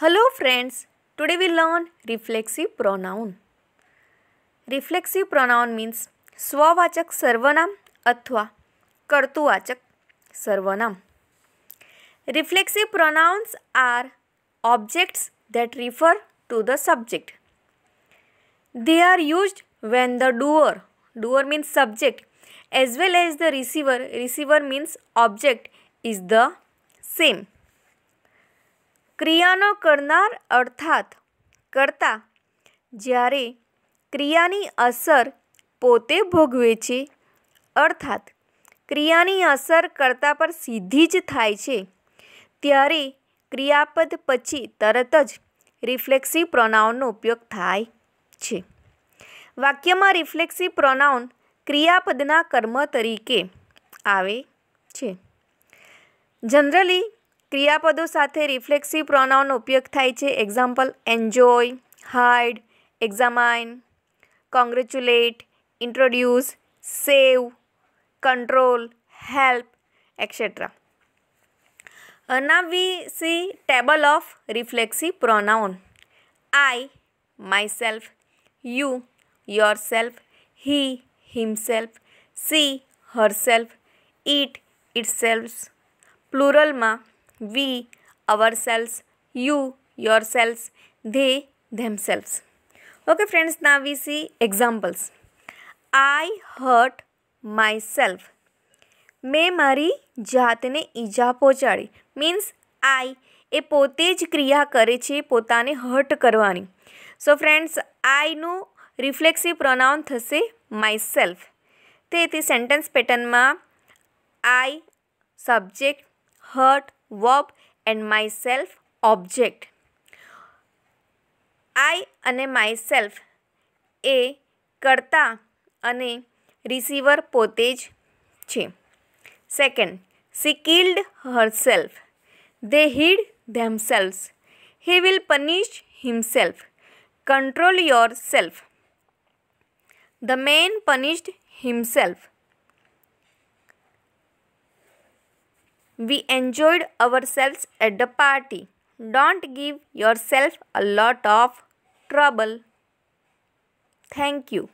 Hello friends, today we learn reflexive pronoun. Reflexive pronoun means swavachak sarvanam અથવા કર્તુવાચક sarvanam. Reflexive pronouns are objects that refer to the subject. They are used when the doer, doer means subject, as well as the receiver, receiver means object is the same. ક્રિયાનો કરનાર અર્થાત કર્તા જ્યારે ક્રિયાની અસર પોતે ભોગવે છે અર્થાત ક્રિયાની અસર કર્તા પર સીધી જ થાય છે ત્યારે ક્રિયાપદ પછી તરત જ રિફ્લેક્સિવ પ્રોનાઉનનો ઉપયોગ થાય છે વાક્યમાં રિફ્લેક્સિવ પ્રોનાઉન ક્રિયાપદના કર્મ તરીકે આવે છે જનરલી ક્રિયાપદો સાથે રિફ્લેક્સિવ પ્રોનાઉનનો ઉપયોગ થાય છે example enjoy hide examine congratulate introduce save control help etcetera અના we see table of reflexive pronoun I myself you yourself he himself she herself it itself પ્લુરલમાં we our we, ourselves, you, yourselves, they, themselves. Okay, friends, now we examples I hurt myself મેં મારી જાતને ઈજા પહોંચાડી means આઈ એ પોતે જ ક્રિયા કરે છે પોતાને હર્ટ કરવાની સો ફ્રેન્ડ્સ આઈનું રિફ્લેક્સિવ પ્રોનાઉન થશે માય સેલ્ફ તેથી સેન્ટેન્સ પેટર્નમાં I subject hurt verb and myself object I અને માય સેલ્ફ એ કરતા અને રિસીવર પોતે જ છે second she killed herself they hid themselves he will punish himself control yourself the man punished himself We enjoyed ourselves at the party. Don't give yourself a lot of trouble. Thank you.